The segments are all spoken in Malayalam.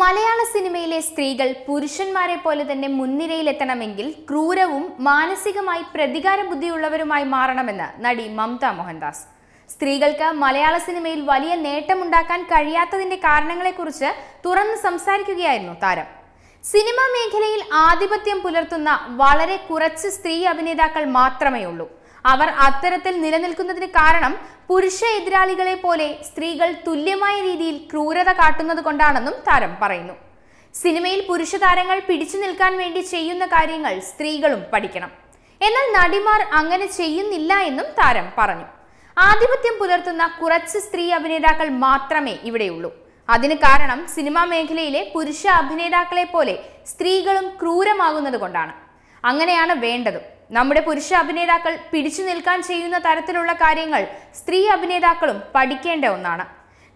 മലയാള സിനിമയിലെ സ്ത്രീകൾ പുരുഷന്മാരെ പോലെ തന്നെ മുൻനിരയിലെത്തണമെങ്കിൽ ക്രൂരവും മാനസികമായി പ്രതികാര ബുദ്ധിയുള്ളവരുമായി മാറണമെന്ന് നടി മമത മോഹൻദാസ് സ്ത്രീകൾക്ക് മലയാള സിനിമയിൽ വലിയ നേട്ടമുണ്ടാക്കാൻ കഴിയാത്തതിന്റെ കാരണങ്ങളെക്കുറിച്ച് തുറന്ന് സംസാരിക്കുകയായിരുന്നു താരം സിനിമാ മേഖലയിൽ ആധിപത്യം പുലർത്തുന്ന വളരെ കുറച്ച് സ്ത്രീ അഭിനേതാക്കൾ മാത്രമേ ഉള്ളൂ അവർ അത്തരത്തിൽ നിലനിൽക്കുന്നതിന് കാരണം പുരുഷ എതിരാളികളെ പോലെ സ്ത്രീകൾ തുല്യമായ രീതിയിൽ ക്രൂരത കാട്ടുന്നത് കൊണ്ടാണെന്നും താരം പറയുന്നു സിനിമയിൽ പുരുഷ താരങ്ങൾ പിടിച്ചു നിൽക്കാൻ വേണ്ടി ചെയ്യുന്ന കാര്യങ്ങൾ സ്ത്രീകളും പഠിക്കണം എന്നാൽ നടിമാർ അങ്ങനെ ചെയ്യുന്നില്ല എന്നും താരം പറഞ്ഞു ആധിപത്യം പുലർത്തുന്ന കുറച്ച് സ്ത്രീ അഭിനേതാക്കൾ മാത്രമേ ഇവിടെയുള്ളൂ അതിന് കാരണം സിനിമാ മേഖലയിലെ പുരുഷ അഭിനേതാക്കളെ പോലെ സ്ത്രീകളും ക്രൂരമാകുന്നത് കൊണ്ടാണ് അങ്ങനെയാണ് വേണ്ടതും നമ്മുടെ പുരുഷ അഭിനേതാക്കൾ പിടിച്ചു നിൽക്കാൻ ചെയ്യുന്ന തരത്തിലുള്ള കാര്യങ്ങൾ സ്ത്രീ അഭിനേതാക്കളും പഠിക്കേണ്ട ഒന്നാണ്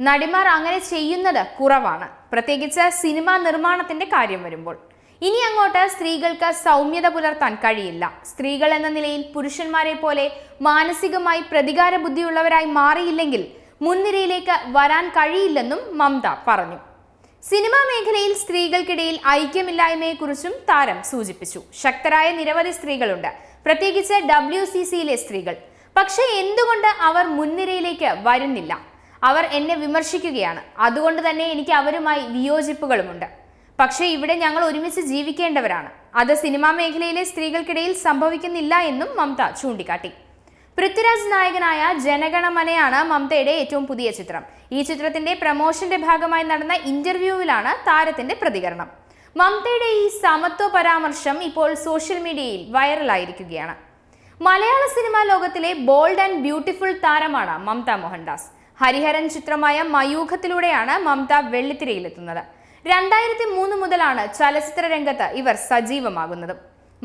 നടിമാർ അങ്ങനെ ചെയ്യുന്നത് കുറവാണ് പ്രത്യേകിച്ച് സിനിമാ നിർമ്മാണത്തിന്റെ കാര്യം വരുമ്പോൾ ഇനി അങ്ങോട്ട് സ്ത്രീകൾക്ക് സൗമ്യത പുലർത്താൻ കഴിയില്ല സ്ത്രീകൾ എന്ന നിലയിൽ പുരുഷന്മാരെ പോലെ മാനസികമായി പ്രതികാര ബുദ്ധിയുള്ളവരായി മാറിയില്ലെങ്കിൽ മുൻനിരയിലേക്ക് വരാൻ കഴിയില്ലെന്നും മമത പറഞ്ഞു സിനിമാ മേഖലയിൽ സ്ത്രീകൾക്കിടയിൽ ഐക്യമില്ലായ്മയെക്കുറിച്ചും താരം സൂചിപ്പിച്ചു ശക്തരായ നിരവധി സ്ത്രീകളുണ്ട് പ്രത്യേകിച്ച് ഡബ്ല്യു സി സിയിലെ സ്ത്രീകൾ പക്ഷേ എന്തുകൊണ്ട് അവർ മുൻനിരയിലേക്ക് വരുന്നില്ല അവർ എന്നെ വിമർശിക്കുകയാണ് അതുകൊണ്ട് തന്നെ എനിക്ക് അവരുമായി വിയോജിപ്പുകളുമുണ്ട് പക്ഷേ ഇവിടെ ഞങ്ങൾ ഒരുമിച്ച് ജീവിക്കേണ്ടവരാണ് അത് സിനിമാ മേഖലയിലെ സ്ത്രീകൾക്കിടയിൽ സംഭവിക്കുന്നില്ല എന്നും മമത ചൂണ്ടിക്കാട്ടി പൃഥ്വിരാജ് നായകനായ ജനഗണമനയാണ് മമതയുടെ ഏറ്റവും പുതിയ ചിത്രം ഈ ചിത്രത്തിന്റെ പ്രമോഷന്റെ ഭാഗമായി നടന്ന ഇന്റർവ്യൂവിലാണ് താരത്തിന്റെ പ്രതികരണം മമതയുടെ ഈ സമത്വ പരാമർശം ഇപ്പോൾ സോഷ്യൽ മീഡിയയിൽ വൈറലായിരിക്കുകയാണ് മലയാള സിനിമാ ലോകത്തിലെ ബോൾഡ് ആൻഡ് ബ്യൂട്ടിഫുൾ താരമാണ് മമത മോഹൻദാസ് ഹരിഹരൻ ചിത്രമായ മയൂഖത്തിലൂടെയാണ് മമത വെള്ളിത്തിരയിലെത്തുന്നത് രണ്ടായിരത്തി മൂന്ന് മുതലാണ് ചലച്ചിത്ര രംഗത്ത് ഇവർ സജീവമാകുന്നത്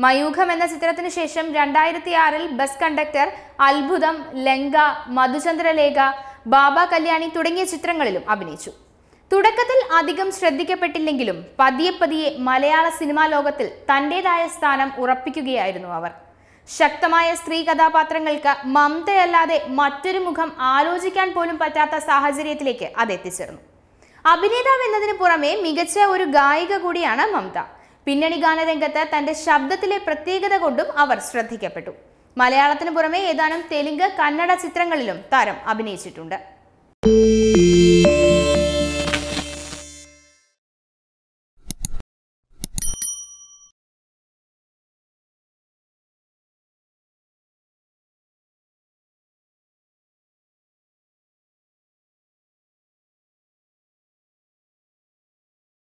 മയൂഖം എന്ന ചിത്രത്തിന് ശേഷം രണ്ടായിരത്തി ആറിൽ ബസ് കണ്ടക്ടർ അത്ഭുതം ലങ്ക മധുചന്ദ്രലേഖ ബാബ കല്യാണി തുടങ്ങിയ ചിത്രങ്ങളിലും അഭിനയിച്ചു തുടക്കത്തിൽ അധികം ശ്രദ്ധിക്കപ്പെട്ടില്ലെങ്കിലും പതിയെ പതിയെ മലയാള സിനിമാ ലോകത്തിൽ തൻ്റെതായ സ്ഥാനം ഉറപ്പിക്കുകയായിരുന്നു അവർ ശക്തമായ സ്ത്രീ കഥാപാത്രങ്ങൾക്ക് മമതയല്ലാതെ മറ്റൊരു മുഖം ആലോചിക്കാൻ പോലും പറ്റാത്ത സാഹചര്യത്തിലേക്ക് അത് എത്തിച്ചേർന്നു അഭിനേതാവ് എന്നതിന് പുറമെ മികച്ച ഒരു ഗായിക കൂടിയാണ് മമത പിന്നണി ഗാനരംഗത്ത് തന്റെ ശബ്ദത്തിലെ പ്രത്യേകത കൊണ്ടും അവർ ശ്രദ്ധിക്കപ്പെട്ടു മലയാളത്തിന് പുറമെ ഏതാനും തെലുങ്ക് കന്നഡ ചിത്രങ്ങളിലും താരം അഭിനയിച്ചിട്ടുണ്ട്